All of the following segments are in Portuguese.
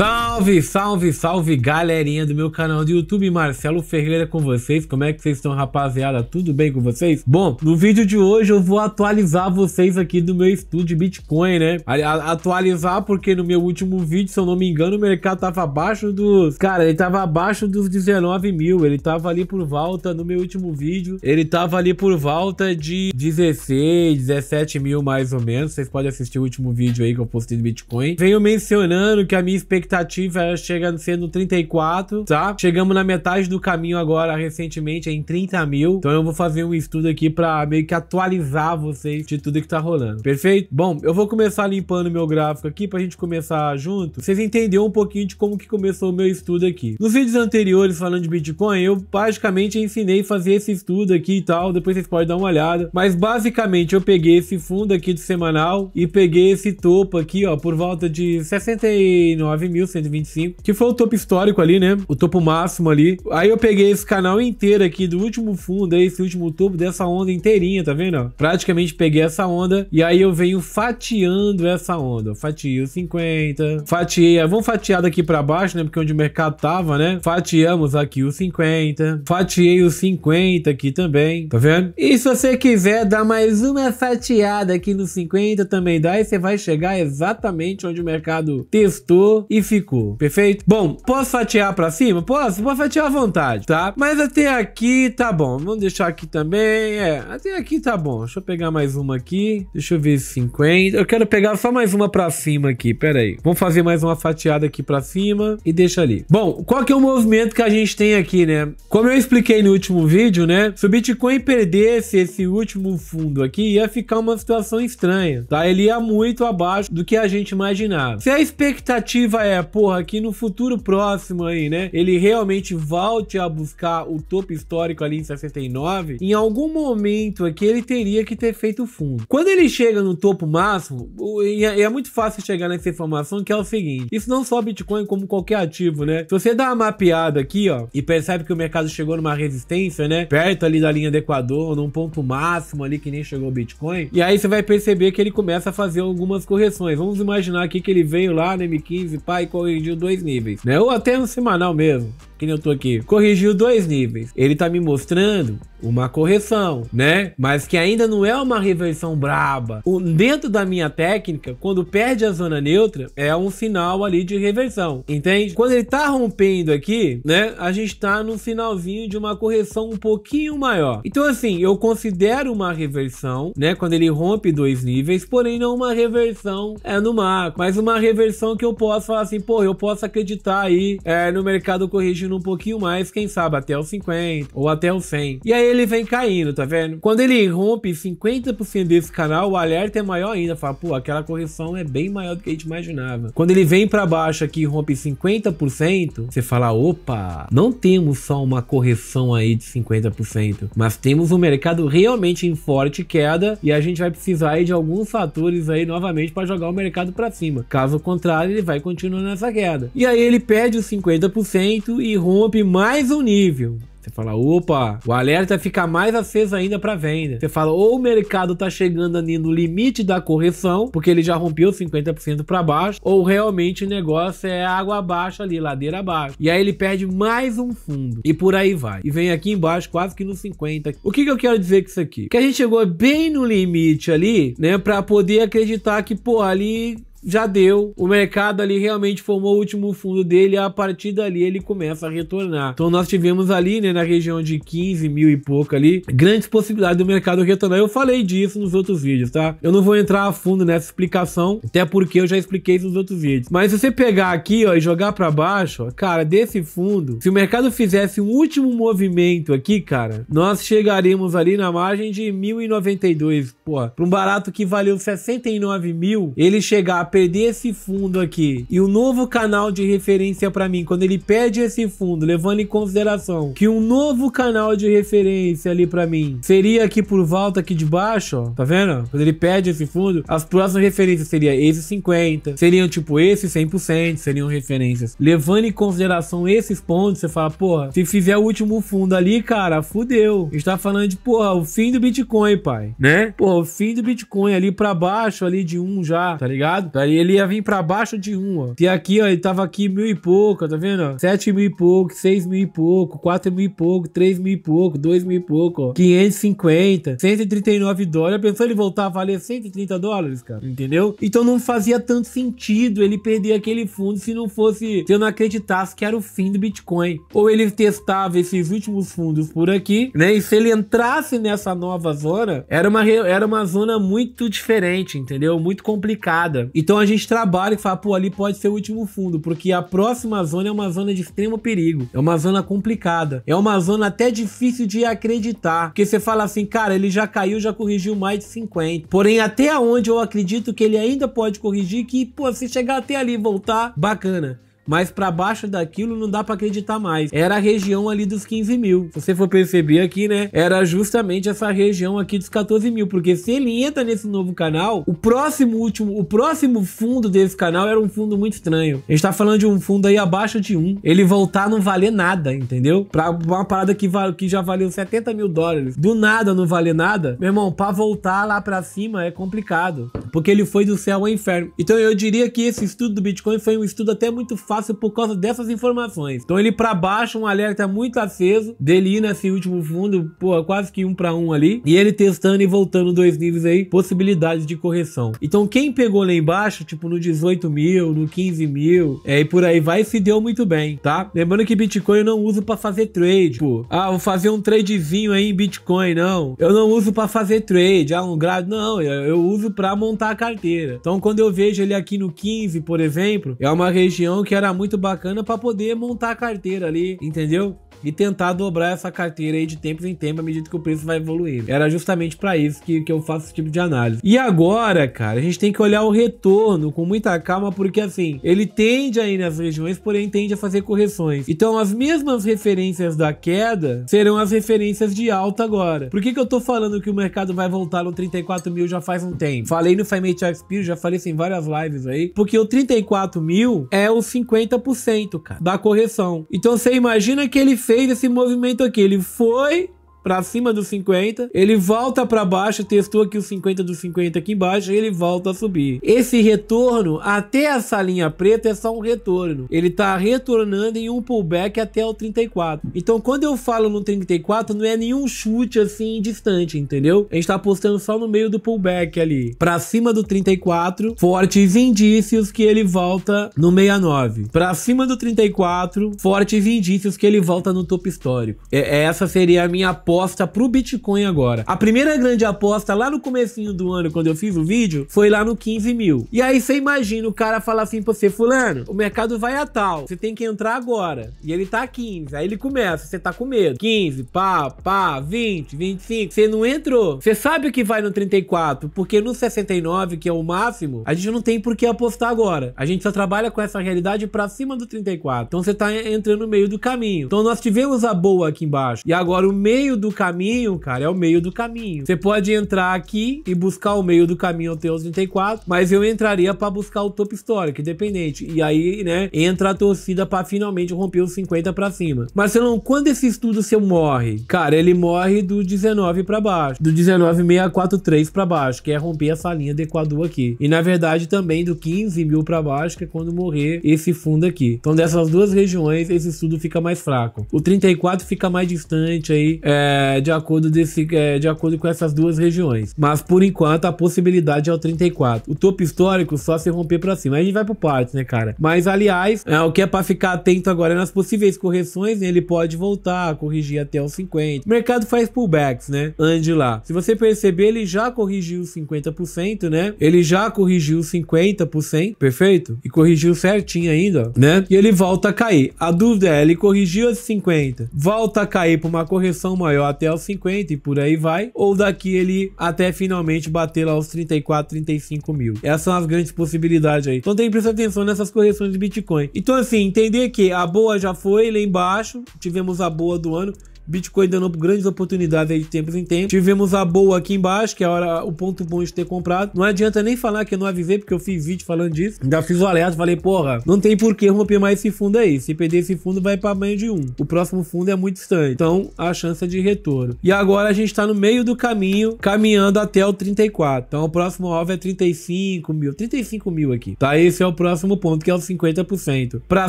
Salve, salve, salve galerinha do meu canal do YouTube, Marcelo Ferreira com vocês, como é que vocês estão rapaziada, tudo bem com vocês? Bom, no vídeo de hoje eu vou atualizar vocês aqui do meu estudo de Bitcoin, né? Atualizar porque no meu último vídeo, se eu não me engano, o mercado tava abaixo dos... Cara, ele tava abaixo dos 19 mil, ele tava ali por volta, no meu último vídeo, ele tava ali por volta de 16, 17 mil mais ou menos, vocês podem assistir o último vídeo aí que eu postei do Bitcoin. Venho mencionando que a minha expectativa expectativa era é chega sendo 34, tá? Chegamos na metade do caminho agora, recentemente, é em 30 mil. Então eu vou fazer um estudo aqui pra meio que atualizar vocês de tudo que tá rolando. Perfeito? Bom, eu vou começar limpando meu gráfico aqui pra gente começar junto. Vocês entenderam um pouquinho de como que começou o meu estudo aqui. Nos vídeos anteriores falando de Bitcoin, eu basicamente ensinei a fazer esse estudo aqui e tal. Depois vocês podem dar uma olhada. Mas basicamente eu peguei esse fundo aqui do semanal e peguei esse topo aqui, ó, por volta de 69 mil 125, que foi o topo histórico ali, né? O topo máximo ali. Aí eu peguei esse canal inteiro aqui do último fundo, aí, esse último topo dessa onda inteirinha, tá vendo? Praticamente peguei essa onda e aí eu venho fatiando essa onda. Fatio 50, fatiei, ah, vamos fatiar daqui para baixo, né? Porque onde o mercado tava, né? Fatiamos aqui os 50, fatiei os 50 aqui também, tá vendo? E se você quiser dar mais uma fatiada aqui no 50 também dá e você vai chegar exatamente onde o mercado testou e ficou, perfeito? Bom, posso fatiar pra cima? Posso? Vou fatiar à vontade, tá? Mas até aqui tá bom. Vamos deixar aqui também, é, até aqui tá bom. Deixa eu pegar mais uma aqui. Deixa eu ver 50. Eu quero pegar só mais uma pra cima aqui, pera aí. Vamos fazer mais uma fatiada aqui pra cima e deixa ali. Bom, qual que é o movimento que a gente tem aqui, né? Como eu expliquei no último vídeo, né? Se o Bitcoin perdesse esse último fundo aqui, ia ficar uma situação estranha, tá? Ele ia muito abaixo do que a gente imaginava. Se a expectativa é é, porra, que no futuro próximo aí, né, ele realmente volte a buscar o topo histórico ali em 69, em algum momento aqui ele teria que ter feito fundo. Quando ele chega no topo máximo, é, e é muito fácil chegar nessa informação, que é o seguinte, isso não só Bitcoin como qualquer ativo, né? Se você dá uma mapeada aqui, ó, e percebe que o mercado chegou numa resistência, né, perto ali da linha do Equador, num ponto máximo ali que nem chegou o Bitcoin, e aí você vai perceber que ele começa a fazer algumas correções. Vamos imaginar aqui que ele veio lá na M15, pá, e corrigiu dois níveis, né? Ou até no semanal mesmo que nem eu tô aqui, corrigiu dois níveis. Ele tá me mostrando uma correção, né? Mas que ainda não é uma reversão braba. O, dentro da minha técnica, quando perde a zona neutra, é um sinal ali de reversão, entende? Quando ele tá rompendo aqui, né? A gente tá no finalzinho de uma correção um pouquinho maior. Então, assim, eu considero uma reversão, né? Quando ele rompe dois níveis, porém não uma reversão é no macro, mas uma reversão que eu posso falar assim, pô, eu posso acreditar aí é, no mercado corrigindo subindo um pouquinho mais, quem sabe até os 50 ou até os 100. E aí ele vem caindo, tá vendo? Quando ele rompe 50% desse canal, o alerta é maior ainda. Fala, pô, aquela correção é bem maior do que a gente imaginava. Quando ele vem para baixo aqui e rompe 50%, você fala, opa, não temos só uma correção aí de 50%, mas temos um mercado realmente em forte queda e a gente vai precisar aí de alguns fatores aí novamente para jogar o mercado para cima. Caso contrário, ele vai continuar nessa queda. E aí ele perde os 50% e rompe mais um nível. Você fala, opa, o alerta fica mais aceso ainda para venda. Você fala, ou o mercado tá chegando ali no limite da correção, porque ele já rompeu 50% para baixo, ou realmente o negócio é água abaixo ali, ladeira abaixo. E aí ele perde mais um fundo. E por aí vai. E vem aqui embaixo, quase que no 50. O que, que eu quero dizer com isso aqui? Que a gente chegou bem no limite ali, né, para poder acreditar que, pô, ali já deu, o mercado ali realmente formou o último fundo dele, a partir dali ele começa a retornar. Então nós tivemos ali, né, na região de 15 mil e pouco ali, grandes possibilidades do mercado retornar. Eu falei disso nos outros vídeos, tá? Eu não vou entrar a fundo nessa explicação, até porque eu já expliquei isso nos outros vídeos. Mas se você pegar aqui, ó, e jogar para baixo, ó, cara, desse fundo, se o mercado fizesse um último movimento aqui, cara, nós chegaríamos ali na margem de 1.092, pô, Pra um barato que valeu 69 mil, ele chegar perder esse fundo aqui e o novo canal de referência para mim, quando ele perde esse fundo, levando em consideração que um novo canal de referência ali para mim seria aqui por volta aqui de baixo, ó, tá vendo? Quando ele perde esse fundo, as próximas referências seriam esse 50, seriam tipo esse 100%, seriam referências. Levando em consideração esses pontos, você fala, porra, se fizer o último fundo ali, cara, fudeu. Está falando de, porra, o fim do Bitcoin, pai, né? Porra, o fim do Bitcoin ali para baixo ali de um já, tá ligado? E ele ia vir pra baixo de 1, ó. E aqui, ó, ele tava aqui mil e pouco, tá vendo? Sete mil e pouco, seis mil e pouco, quatro mil e pouco, três mil e pouco, dois mil e pouco, ó. 550, 139 dólares. Pensou ele voltar a valer 130 dólares, cara? Entendeu? Então não fazia tanto sentido ele perder aquele fundo se não fosse, se eu não acreditasse que era o fim do Bitcoin. Ou ele testava esses últimos fundos por aqui, né? E se ele entrasse nessa nova zona, era uma, era uma zona muito diferente, entendeu? Muito complicada. Então então a gente trabalha e fala, pô, ali pode ser o último fundo, porque a próxima zona é uma zona de extremo perigo, é uma zona complicada, é uma zona até difícil de acreditar, porque você fala assim, cara, ele já caiu, já corrigiu mais de 50. Porém, até onde eu acredito que ele ainda pode corrigir, que, pô, se chegar até ali e voltar, bacana mas para baixo daquilo não dá para acreditar mais. Era a região ali dos 15 mil. Se você for perceber aqui, né? Era justamente essa região aqui dos 14 mil, porque se ele entra nesse novo canal, o próximo último, o próximo fundo desse canal era um fundo muito estranho. A gente tá falando de um fundo aí abaixo de um. Ele voltar não valer nada, entendeu? Para uma parada que, que já valeu 70 mil dólares, do nada não valer nada, meu irmão, para voltar lá para cima é complicado porque ele foi do céu ao inferno. Então eu diria que esse estudo do Bitcoin foi um estudo até muito fácil por causa dessas informações. Então ele para baixo, um alerta muito aceso dele ir nesse último fundo, pô, quase que um para um ali, e ele testando e voltando dois níveis aí, possibilidades de correção. Então quem pegou lá embaixo, tipo no 18 mil, no 15 mil, é, e por aí vai, se deu muito bem, tá? Lembrando que Bitcoin eu não uso para fazer trade, pô. Ah, vou fazer um tradezinho aí em Bitcoin, não. Eu não uso para fazer trade, ah, um grado, não. Eu, eu uso para montar montar a carteira. Então, quando eu vejo ele aqui no 15, por exemplo, é uma região que era muito bacana para poder montar a carteira ali, entendeu? e tentar dobrar essa carteira aí de tempos em tempos à medida que o preço vai evoluindo. Era justamente para isso que, que eu faço esse tipo de análise. E agora, cara, a gente tem que olhar o retorno com muita calma, porque assim, ele tende aí nas regiões, porém tende a fazer correções. Então, as mesmas referências da queda serão as referências de alta agora. Por que, que eu tô falando que o mercado vai voltar no 34 mil já faz um tempo? Falei no Five Minute Experience, já falei isso em várias lives aí, porque o 34 mil é o 50%, cara, da correção. Então, você imagina que ele fez fez esse movimento aqui. Ele foi para cima dos 50, ele volta para baixo, testou aqui os 50 dos 50 aqui embaixo ele volta a subir. Esse retorno até essa linha preta é só um retorno. Ele tá retornando em um pullback até o 34. Então quando eu falo no 34, não é nenhum chute assim distante, entendeu? A gente tá apostando só no meio do pullback ali. Para cima do 34, fortes indícios que ele volta no 69. Para cima do 34, fortes indícios que ele volta no topo histórico. É, é, essa seria a minha aposta pro Bitcoin agora. A primeira grande aposta lá no comecinho do ano, quando eu fiz o vídeo, foi lá no 15 mil. E aí você imagina o cara falar assim pra você, fulano, o mercado vai a tal, você tem que entrar agora. E ele tá a 15, aí ele começa, você tá com medo. 15, pá, pá, 20, 25, você não entrou. Você sabe que vai no 34, porque no 69, que é o máximo, a gente não tem por que apostar agora. A gente só trabalha com essa realidade pra cima do 34. Então você tá entrando no meio do caminho. Então nós tivemos a boa aqui embaixo. E agora o meio do caminho, cara, é o meio do caminho. Você pode entrar aqui e buscar o meio do caminho até os 34, mas eu entraria para buscar o topo histórico, independente. E aí, né, entra a torcida para finalmente romper os 50 para cima. Marcelão, quando esse estudo seu morre? Cara, ele morre do 19 para baixo, do 19643 para baixo, que é romper essa linha do Equador aqui. E na verdade também do 15 mil para baixo, que é quando morrer esse fundo aqui. Então dessas duas regiões, esse estudo fica mais fraco. O 34 fica mais distante aí, é, é, de, acordo desse, é, de acordo com essas duas regiões. Mas por enquanto a possibilidade é o 34. O topo histórico só se romper para cima. Aí a gente vai por partes, né, cara? Mas aliás, é, o que é para ficar atento agora é nas possíveis correções, né? ele pode voltar, corrigir até os 50. O mercado faz pullbacks, né? Ande lá. Se você perceber, ele já corrigiu 50%, né? Ele já corrigiu 50%, perfeito? E corrigiu certinho ainda, né? E ele volta a cair. A dúvida é, ele corrigiu os 50, volta a cair para uma correção maior até os 50 e por aí vai, ou daqui ele até finalmente bater lá os 34, 35 mil. Essas são as grandes possibilidades aí. Então tem que prestar atenção nessas correções de Bitcoin. Então assim, entender que a boa já foi lá embaixo, tivemos a boa do ano, Bitcoin dando grandes oportunidades aí de tempos em tempos. Tivemos a boa aqui embaixo, que é a hora, o ponto bom de ter comprado. Não adianta nem falar que eu é não avisei, porque eu fiz vídeo falando disso. Ainda fiz o alerta, falei, porra, não tem por que romper mais esse fundo aí. Se perder esse fundo, vai para banho de um. O próximo fundo é muito distante. Então, a chance é de retorno. E agora a gente está no meio do caminho, caminhando até o 34. Então, o próximo alvo é 35 mil. 35 mil aqui, tá? Esse é o próximo ponto, que é o 50%. Para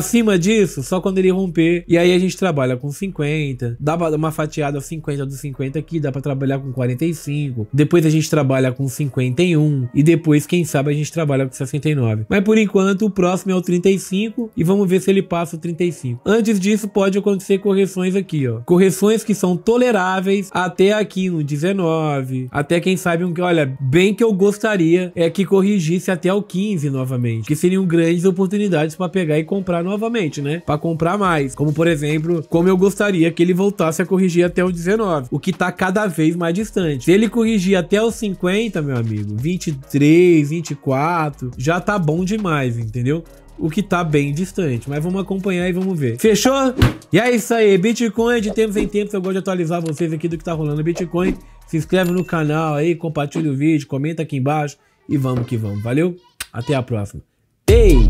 cima disso, só quando ele romper. E aí a gente trabalha com 50. Dá pra uma fatiada 50 do 50 aqui, dá para trabalhar com 45. Depois a gente trabalha com 51 e depois, quem sabe, a gente trabalha com 69. Mas por enquanto, o próximo é o 35 e vamos ver se ele passa o 35. Antes disso, pode acontecer correções aqui, ó. Correções que são toleráveis até aqui no 19, até quem sabe um que, olha, bem que eu gostaria é que corrigisse até o 15 novamente, que seriam grandes oportunidades para pegar e comprar novamente, né? Para comprar mais, como por exemplo, como eu gostaria que ele voltasse negócio é corrigir até o 19, o que tá cada vez mais distante. Se ele corrigir até o 50, meu amigo, 23, 24, já tá bom demais, entendeu? o que tá bem distante. Mas vamos acompanhar e vamos ver. Fechou? E é isso aí. Bitcoin de tempos em tempos. Eu gosto de atualizar vocês aqui do que tá rolando no Bitcoin. Se inscreve no canal aí, compartilha o vídeo, comenta aqui embaixo. E vamos que vamos. Valeu? Até a próxima. Ei!